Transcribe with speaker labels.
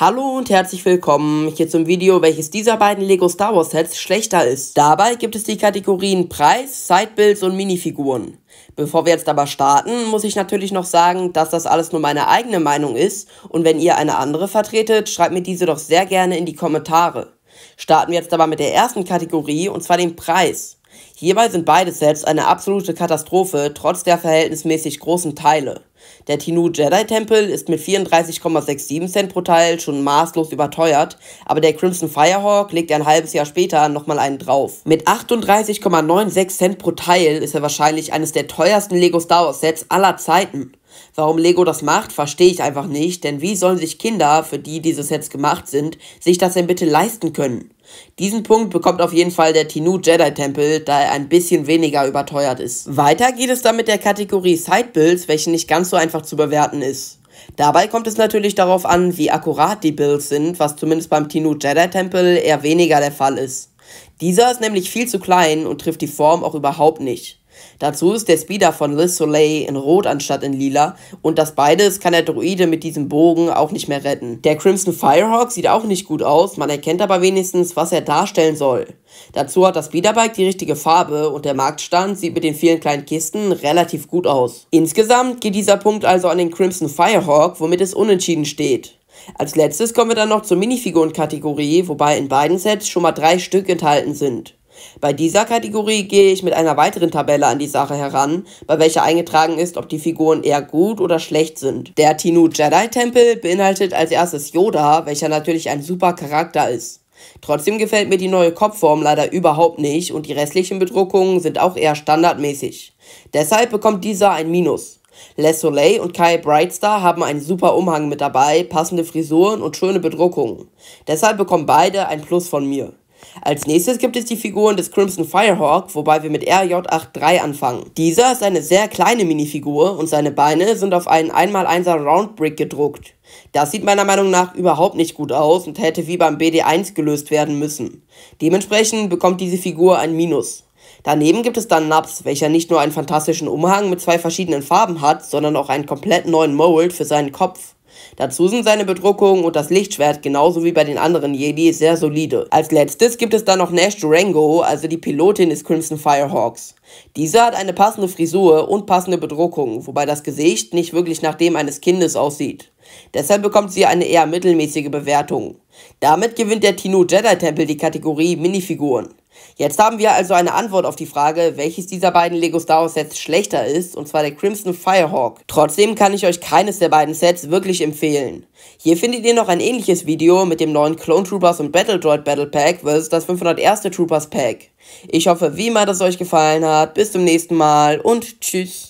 Speaker 1: Hallo und herzlich willkommen hier zum Video, welches dieser beiden Lego Star Wars Sets schlechter ist. Dabei gibt es die Kategorien Preis, Sidebuilds und Minifiguren. Bevor wir jetzt aber starten, muss ich natürlich noch sagen, dass das alles nur meine eigene Meinung ist und wenn ihr eine andere vertretet, schreibt mir diese doch sehr gerne in die Kommentare. Starten wir jetzt aber mit der ersten Kategorie und zwar dem Preis. Hierbei sind beide Sets eine absolute Katastrophe, trotz der verhältnismäßig großen Teile. Der Tinu Jedi Tempel ist mit 34,67 Cent pro Teil schon maßlos überteuert, aber der Crimson Firehawk legt ein halbes Jahr später nochmal einen drauf. Mit 38,96 Cent pro Teil ist er wahrscheinlich eines der teuersten Lego Star Wars Sets aller Zeiten. Warum Lego das macht, verstehe ich einfach nicht, denn wie sollen sich Kinder, für die diese Sets gemacht sind, sich das denn bitte leisten können? Diesen Punkt bekommt auf jeden Fall der Tinu Jedi Tempel, da er ein bisschen weniger überteuert ist. Weiter geht es dann mit der Kategorie Side Builds, welche nicht ganz so einfach zu bewerten ist. Dabei kommt es natürlich darauf an, wie akkurat die Builds sind, was zumindest beim Tinu Jedi Tempel eher weniger der Fall ist. Dieser ist nämlich viel zu klein und trifft die Form auch überhaupt nicht. Dazu ist der Speeder von Liz Soleil in Rot anstatt in Lila und das beides kann der Droide mit diesem Bogen auch nicht mehr retten. Der Crimson Firehawk sieht auch nicht gut aus, man erkennt aber wenigstens, was er darstellen soll. Dazu hat das Speederbike die richtige Farbe und der Marktstand sieht mit den vielen kleinen Kisten relativ gut aus. Insgesamt geht dieser Punkt also an den Crimson Firehawk, womit es unentschieden steht. Als letztes kommen wir dann noch zur Minifiguren-Kategorie, wobei in beiden Sets schon mal drei Stück enthalten sind. Bei dieser Kategorie gehe ich mit einer weiteren Tabelle an die Sache heran, bei welcher eingetragen ist, ob die Figuren eher gut oder schlecht sind. Der Tinu Jedi Tempel beinhaltet als erstes Yoda, welcher natürlich ein super Charakter ist. Trotzdem gefällt mir die neue Kopfform leider überhaupt nicht und die restlichen Bedruckungen sind auch eher standardmäßig. Deshalb bekommt dieser ein Minus. Les Soleil und Kai Brightstar haben einen super Umhang mit dabei, passende Frisuren und schöne Bedruckungen. Deshalb bekommen beide ein Plus von mir. Als nächstes gibt es die Figuren des Crimson Firehawk, wobei wir mit RJ83 anfangen. Dieser ist eine sehr kleine Minifigur und seine Beine sind auf einen 1x1er Roundbrick gedruckt. Das sieht meiner Meinung nach überhaupt nicht gut aus und hätte wie beim BD1 gelöst werden müssen. Dementsprechend bekommt diese Figur ein Minus. Daneben gibt es dann Naps, welcher nicht nur einen fantastischen Umhang mit zwei verschiedenen Farben hat, sondern auch einen komplett neuen Mold für seinen Kopf. Dazu sind seine Bedruckungen und das Lichtschwert genauso wie bei den anderen Jedi sehr solide. Als letztes gibt es dann noch Nash Durango, also die Pilotin des Crimson Firehawks. Diese hat eine passende Frisur und passende Bedruckung, wobei das Gesicht nicht wirklich nach dem eines Kindes aussieht. Deshalb bekommt sie eine eher mittelmäßige Bewertung. Damit gewinnt der Tino Jedi Tempel die Kategorie Minifiguren. Jetzt haben wir also eine Antwort auf die Frage, welches dieser beiden Lego Star Wars Sets schlechter ist, und zwar der Crimson Firehawk. Trotzdem kann ich euch keines der beiden Sets wirklich empfehlen. Hier findet ihr noch ein ähnliches Video mit dem neuen Clone Troopers und Battle Droid Battle Pack versus das 501. Troopers Pack. Ich hoffe wie immer, dass es euch gefallen hat. Bis zum nächsten Mal und tschüss.